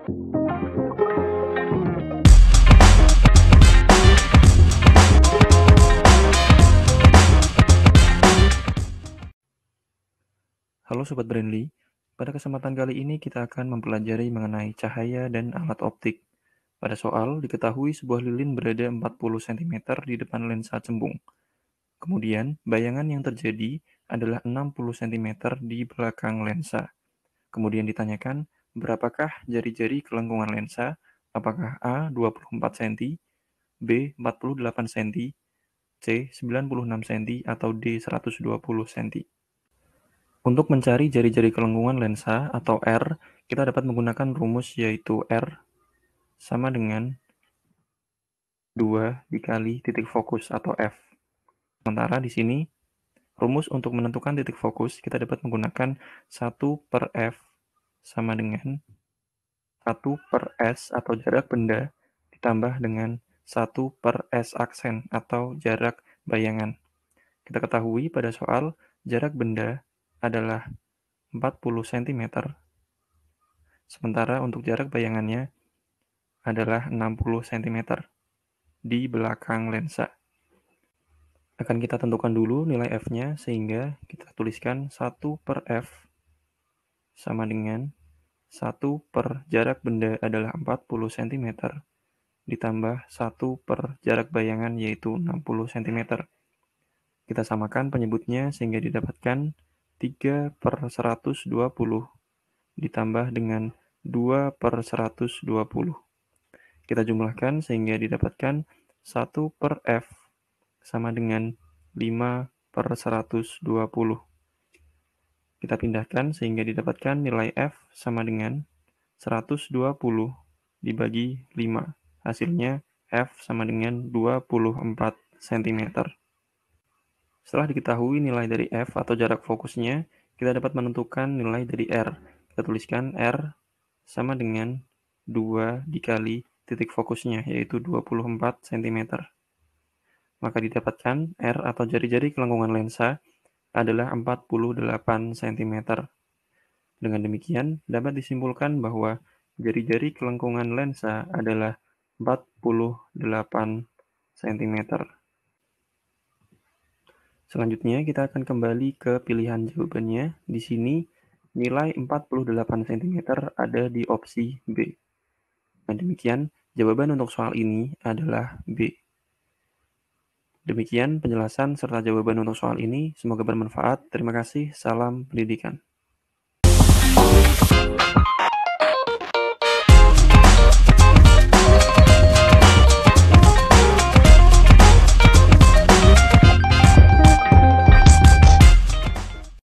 Halo Sobat Brandly, pada kesempatan kali ini kita akan mempelajari mengenai cahaya dan alat optik. Pada soal, diketahui sebuah lilin berada 40 cm di depan lensa cembung. Kemudian, bayangan yang terjadi adalah 60 cm di belakang lensa. Kemudian ditanyakan, Berapakah jari-jari kelengkungan lensa? Apakah A. 24 cm, B. 48 cm, C. 96 cm, atau D. 120 cm? Untuk mencari jari-jari kelengkungan lensa atau R, kita dapat menggunakan rumus yaitu R sama dengan 2 dikali titik fokus atau F. Sementara di sini, rumus untuk menentukan titik fokus kita dapat menggunakan 1 per F sama dengan 1 per S atau jarak benda ditambah dengan 1 per S aksen atau jarak bayangan. Kita ketahui pada soal jarak benda adalah 40 cm, sementara untuk jarak bayangannya adalah 60 cm di belakang lensa. Akan kita tentukan dulu nilai F-nya sehingga kita tuliskan 1 per F sama dengan 1 per jarak benda adalah 40 cm, ditambah 1 per jarak bayangan yaitu 60 cm. Kita samakan penyebutnya sehingga didapatkan 3 per 120 ditambah dengan 2 per 120. Kita jumlahkan sehingga didapatkan 1 per F sama dengan 5 per 120. Kita pindahkan sehingga didapatkan nilai F sama dengan 120 dibagi 5. Hasilnya F sama dengan 24 cm. Setelah diketahui nilai dari F atau jarak fokusnya, kita dapat menentukan nilai dari R. Kita tuliskan R sama dengan 2 dikali titik fokusnya, yaitu 24 cm. Maka didapatkan R atau jari-jari kelengkungan lensa adalah 48 cm. Dengan demikian, dapat disimpulkan bahwa jari-jari kelengkungan lensa adalah 48 cm. Selanjutnya, kita akan kembali ke pilihan jawabannya. Di sini, nilai 48 cm ada di opsi B. Dengan demikian, jawaban untuk soal ini adalah B. Demikian penjelasan serta jawaban untuk soal ini. Semoga bermanfaat. Terima kasih. Salam pendidikan.